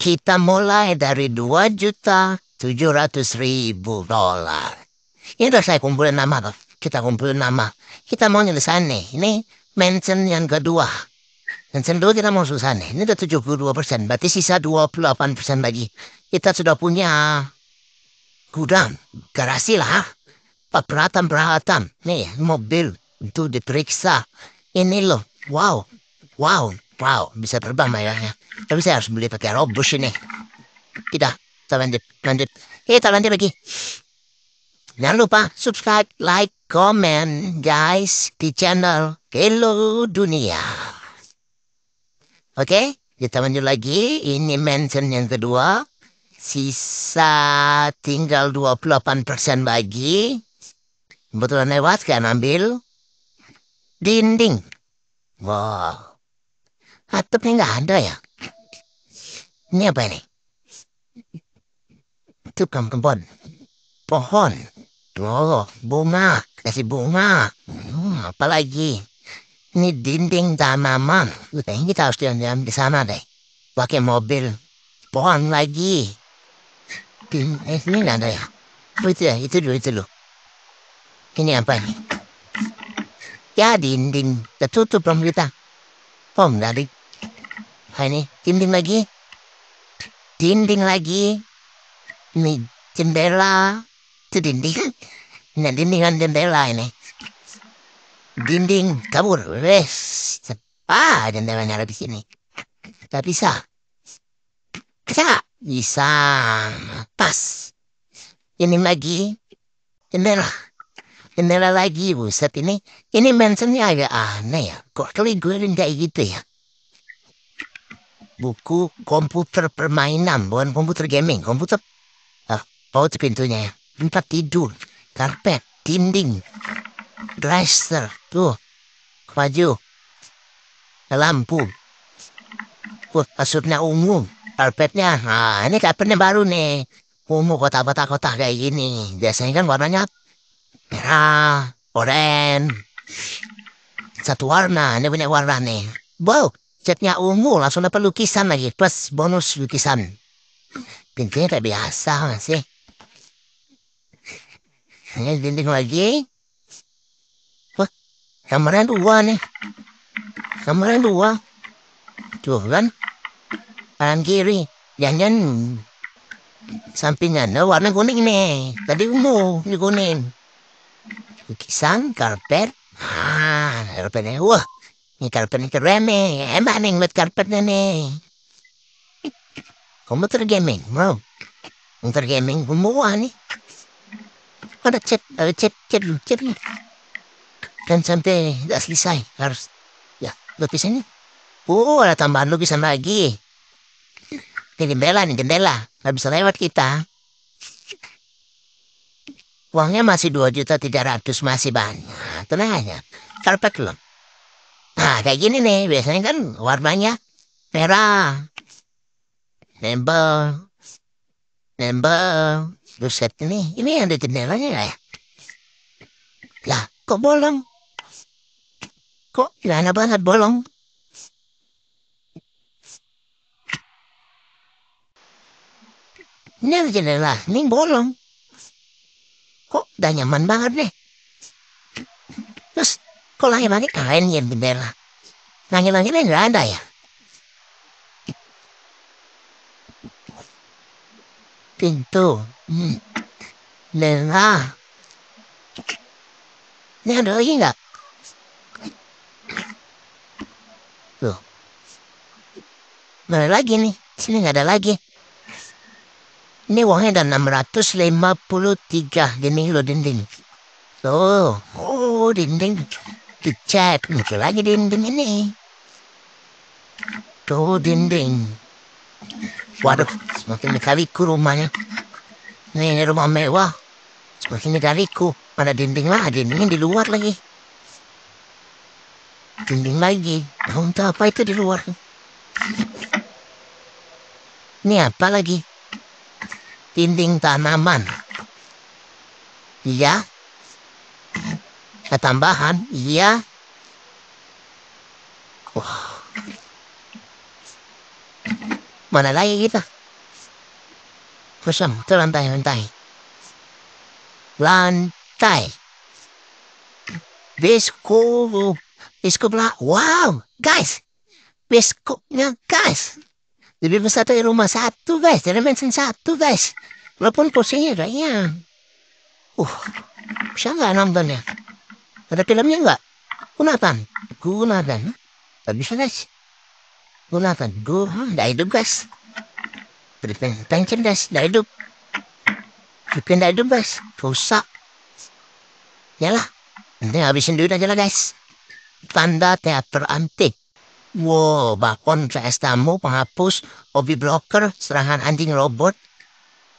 Kita mulai dari 2 juta 700 ribu dolar. Ini udah saya kumpulin nama Kita kumpulin nama. Kita mau nyelesain nih. Ini mention yang kedua. Mention dulu kita mau susah nih. Ini udah 72 persen. Berarti sisa 28 persen lagi. Kita sudah punya gudang, garasi lah. Peralatan-peralatan. Nih, mobil. Itu diperiksa. Ini loh. Wow. Wow. Wow, bisa terbang ya. Tapi saya harus beli pakai robus ini. Tidak, kita lanjut, lanjut. Iya, kita lanjut lagi. Jangan lupa subscribe, like, comment, guys, di channel Kelo Dunia. Oke, okay? kita lanjut lagi. Ini mention yang kedua. Sisa tinggal 28% lagi. Kebetulan lewat kan ambil dinding. Wow atapnya nggak ada ya ini apa ini itu kempon pohon oh bunga kasih bunga hmm, lagi? ini dinding tanaman udah kita harus jalan-jalan di sana deh pakai mobil pohon lagi Din eh, ini nggak ada ya oh, itu ya itu dulu itu dulu ini apa ini ya dinding tertutup kita, pohon dari ini dinding lagi dinding lagi ini jendela itu dinding nah dindingan jendela ini dinding kabur wes ah jendelanya ada di sini tak bisa bisa bisa pas ini lagi jendela jendela lagi buset ini ini mentionnya agak aneh ya kok kali gue kayak gitu ya buku komputer permainan, bukan komputer gaming, komputer. Ah, paut pintunya ya. Tempat tidur, karpet, dinding, dresser, tuh, baju, lampu. Wah, asupnya umum, karpetnya. ah ini karpetnya baru nih. Umum kotak-kotak-kotak kayak gini. Biasanya kan warnanya merah, oranye, satu warna. Ini punya warna nih. Wow, catnya ungu langsung dapat lukisan lagi plus bonus lukisan pintunya kayak biasa masih ini dinding lagi wah kamarnya dua nih kamarnya dua tuh kan kanan kiri jangan sampingnya nah, oh, warna kuning nih tadi ungu ini kuning lukisan karpet ah karpetnya wah ini keren nih. emang nih ngeliat karpetnya nih. Komputer gaming, bro. Komputer gaming, semua nih. Ada chat, ada chat, chat, chat. Dan sampai tidak selesai, harus ya lupis ini. Oh, ada tambahan lukisan lagi. Ini jendela nih, jendela. Gak bisa lewat kita. Uangnya masih dua juta tiga ratus masih banyak. Tenang aja. Karpet loh. Nah, kayak gini nih, biasanya kan warnanya merah. Nembel. Nembel. Buset, ini, ini ada jendelanya nggak ya? Lah, kok bolong? Kok gimana banget bolong? Ini ada jendela, ini bolong. Kok udah nyaman banget nih? kok lagi lagi kain ya bendera? lagi lagi ini nggak ada ya? Pintu. Hmm. Ini ada lagi nggak? Tuh. Nggak lagi nih. Sini nggak ada lagi. Ini uangnya ada 653 gini lo dinding. Tuh. Oh, dinding dicat gitu lagi dinding ini tuh dinding waduh semakin dikaliku rumahnya nih ini rumah mewah semakin dikaliku mana dinding lah dindingnya di luar lagi dinding lagi entah apa itu di luar ini apa lagi dinding tanaman iya ada tambahan? Iya. Wah. Mana lagi kita? kusam terlantai lantai-lantai. Lantai. Biskop. Wow, guys. nya guys. Lebih besar dari rumah satu, guys. Dari mansion satu, guys. Walaupun kursinya kayaknya. Uh, bisa nggak nontonnya? Ada filmnya enggak? Gunakan. Gunakan. Tak bisa guys. Gunakan. gua Tidak hidup guys. Filipin tension guys. Tidak hidup. Filipin tidak hidup guys. Rusak. Yalah. Nanti habisin duit aja lah guys. Tanda teater antik. Wow, bakon CS tamu, penghapus, obi blocker, serangan anjing robot,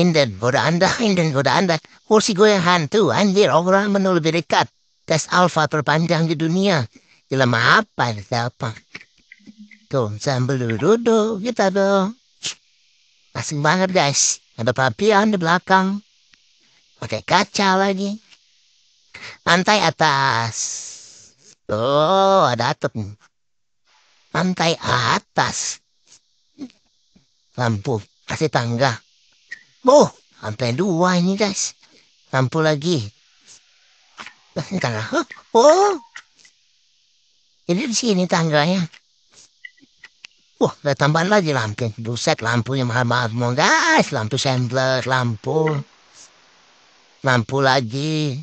inden goda anda, inden goda anda, kursi yang hantu, anjir, orang menulis lebih dekat tes alfa terpanjang di dunia. Gila apa siapa? Tuh, sambil duduk-duduk kita gitu dong. Asing banget guys. Ada papian di belakang. Pakai kaca lagi. Lantai atas. Oh, ada atap nih. Lantai atas. Lampu. Kasih tangga. Oh, sampai dua ini guys. Lampu lagi tangga oh ini di sini tangganya wah ada tambahan lagi lampu buset lampu yang mahal-mahal mau guys lampu sandler, lampu lampu lagi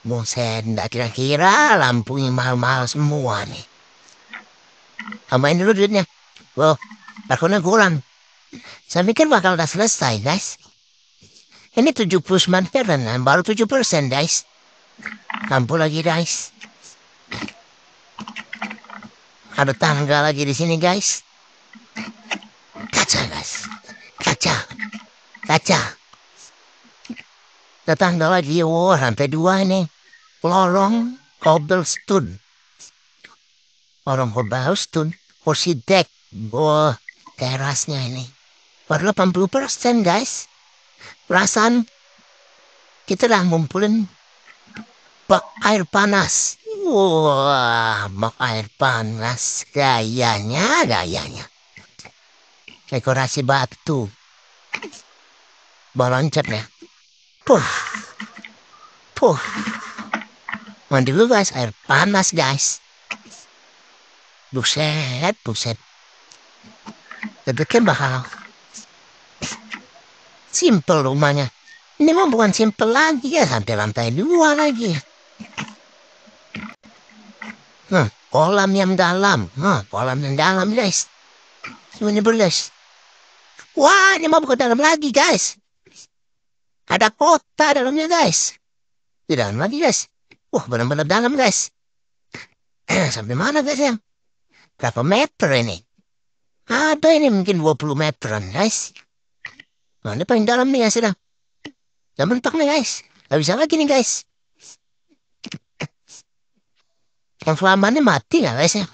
Buset, tidak kira-kira lampu yang mahal-mahal semua nih. Tambahin dulu duitnya. Wow, balkonnya kurang. Saya pikir bakal udah selesai, guys. Ini 79 persen, baru 7 persen, guys. Lampu lagi guys. Ada tangga lagi di sini guys. Kaca guys. Kaca. Kaca. Ada tangga lagi. Wow, oh, sampai dua ini. Lorong cobblestone. Lorong cobblestone. Horsi deck. Wow, terasnya ini. Baru 80 persen guys. Perasaan kita dah ngumpulin bak air panas. Wah, bak air panas. Gayanya, gayanya. Dekorasi batu. Baloncetnya. Puh. Puh. Mandi dulu guys, air panas guys. Buset, buset. Dedeknya bakal simple rumahnya. Ini mah bukan simple lagi ya, sampai lantai dua lagi. kolam yang dalam. Ha, kolam yang dalam, guys. Semuanya berles. Wah, ini mau buka dalam lagi, guys. Ada kota dalamnya, guys. Di dalam lagi, guys. Wah, benar-benar dalam, guys. Eh, Sampai mana, guys, ya? Berapa meter ini? Ada ini mungkin 20 meteran, guys. Nah, ini paling dalam nih, guys, ya. Sudah mentok nih, guys. Gak bisa lagi nih, guys. Yang selamanya mati nggak guys ya?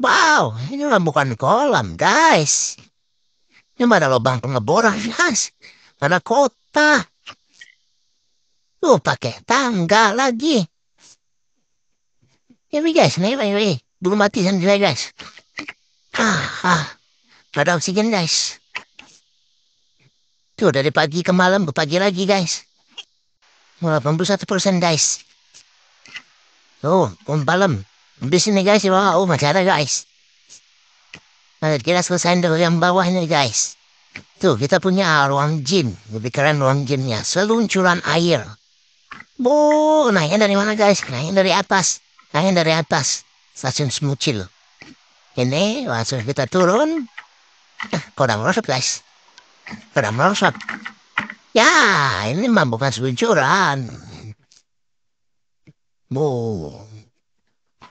Wow, ini bukan kolam guys. Ini ada lubang pengeboran guys. Ada kota. Tuh pakai tangga lagi. Ini ya, guys, ini, ini, Belum mati sendiri guys. Ah, ah. Gak ada oksigen guys. Tuh dari pagi ke malam ke pagi lagi guys. 81 guys. So, balam. Ang busy bisschen guys, yung mga mal kleiner guys. Nah, sa selesai dulu yang bawah ini guys. Tuh, kita punya ruang gym. Lebih keren ruang gymnya. Seluncuran air. nah naiknya dari mana guys? Naiknya dari atas. Naiknya dari atas. Stasiun Semucil. Ini, langsung kita turun. Kodam Rosop guys. Kodam Rosop. Ya, ini mah bukan seluncuran. もう、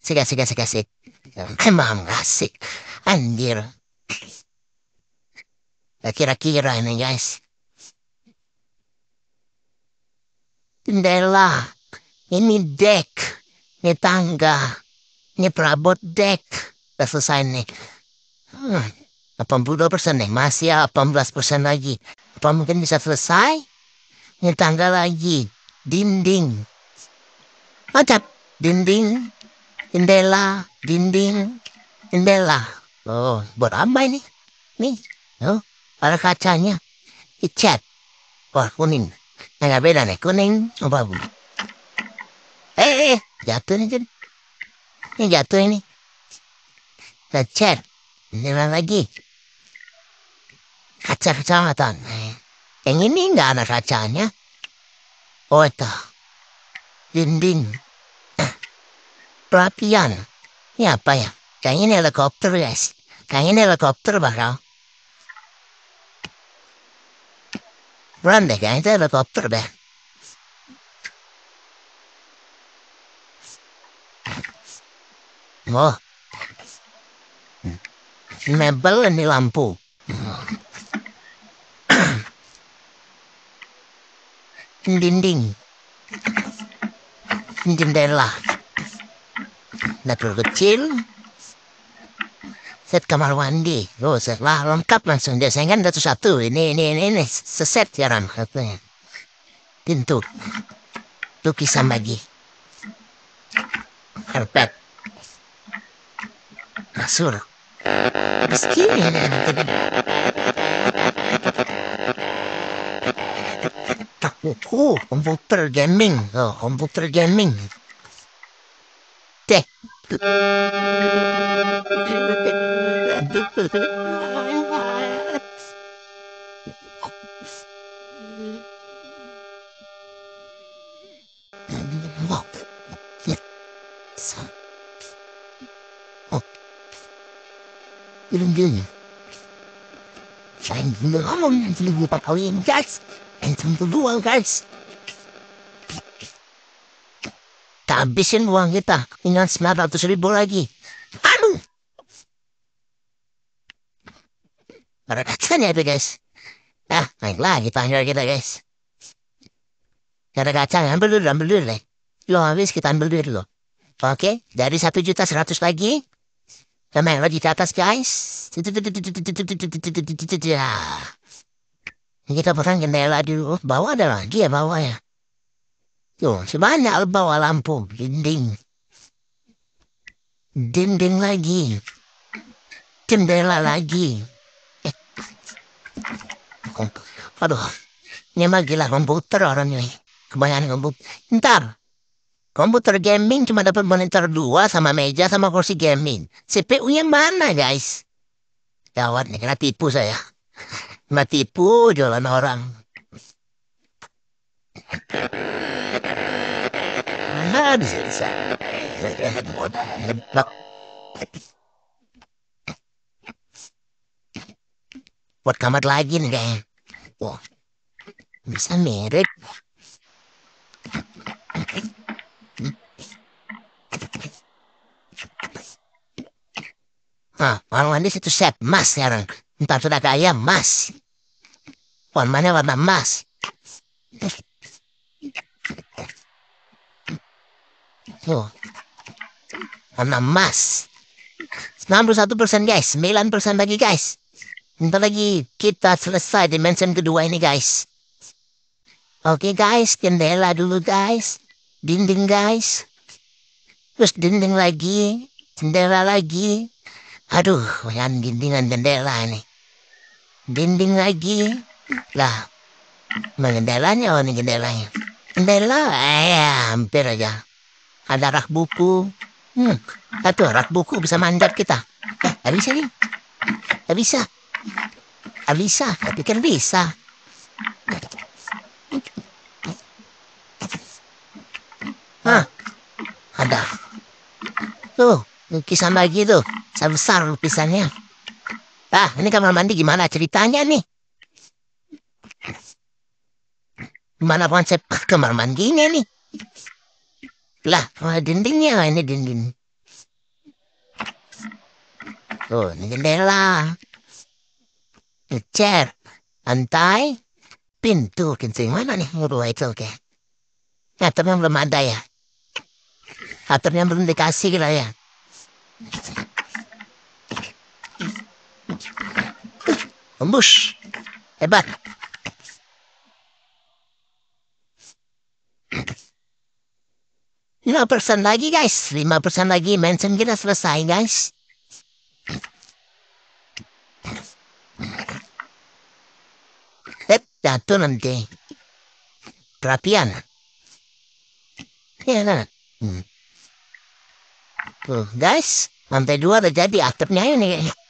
siga siga siga sik. Imam rasik. Andir. Ya, kira-kira ini guys. Jendela. Ini dek. Ini tangga. Ini perabot dek. Sudah selesai nih. Hmm. 82 persen nih. Masih 18 ya, persen lagi. Apa mungkin bisa selesai? Ini tangga lagi. Dinding. Ocap, dinding, jendela, dinding, jendela. Oh, buat apa ini? Nih, oh, pada kacanya. Icat. Wah, kuning. Agak nah, beda nih, kuning apa bu? Eh, eh, eh jatuh nih, Jen. Ini jatuh ini. Cat. Jendela lagi. Kaca kecamatan. Eh, yang ini enggak ada kacanya. Oh, itu. Dinding. Rapian, Ini apa ya? Kayaknya ini helikopter guys. Kayaknya ini helikopter bakal. Run deh, kayaknya itu helikopter deh. Oh. Mebel ini lampu. Dinding. Jendela kecil set kamar mandi oh lah lengkap langsung biasanya kan satu satu ini ini ini, ini. seset ya ram pintu lukisan bagi karpet kasur miskin ini tak komputer gaming oh komputer gaming Find the holy and the Buddha and the Buddha habisin uang kita. dengan 900 ribu lagi. Aduh. Berat ya itu guys. Ah, baiklah kita ambil kita guys. Cara kacang ambil dulu, ambil dulu deh. Lo habis kita ambil dulu. lo. Oke, dari satu juta seratus lagi. Sama yang lagi di atas guys. Kita pasang jendela dulu. Bawah ada lagi ya bawah ya. Yo, sebanyak le bawa lampu, dinding. Dinding lagi. Jendela lagi. Eh. Aduh, ini mah gila komputer orang ini. Kebanyakan komputer. Ntar, komputer gaming cuma dapat monitor dua sama meja sama kursi gaming. CPU-nya mana guys? Gawat nih, kena tipu saya. Kena tipu jualan orang. Buat kamar lagi nih deh. Wah, bisa merek. Ah, orang mandi situ set mas sekarang. Entar sudah kaya mas. Orang mana warna mas. Tuh. Sama emas. satu persen guys, 9 persen lagi guys. Nanti lagi kita selesai dimension kedua ini guys. Oke okay, guys, jendela dulu guys. Dinding guys. Terus dinding lagi, jendela lagi. Aduh, yang dindingan jendela ini Dinding lagi. Lah, jendelanya, oh ini jendelanya. Jendela, eh, hampir aja ada rak buku. Hmm, satu rak buku bisa manjat kita. Eh, bisa nih. Gak bisa. Gak bisa, pikir bisa. Hah, ada. Tuh, lukisan lagi tuh. Sebesar lukisannya. Ah, ini kamar mandi gimana ceritanya nih? Gimana konsep kamar mandinya nih? Lah, oh, dindingnya ini dinding. Tuh, ini jendela. Ngecer. lantai, pintu kencing. Mana nih ngurua itu, oke? Okay? Atapnya belum ada ya? Atapnya belum dikasih lah ya? Embus. Hebat. 5% lagi guys 5% lagi mention kita selesai guys Eh, jatuh nanti Perhatian Ya kan hmm. Tuh guys Sampai dua udah jadi atapnya ini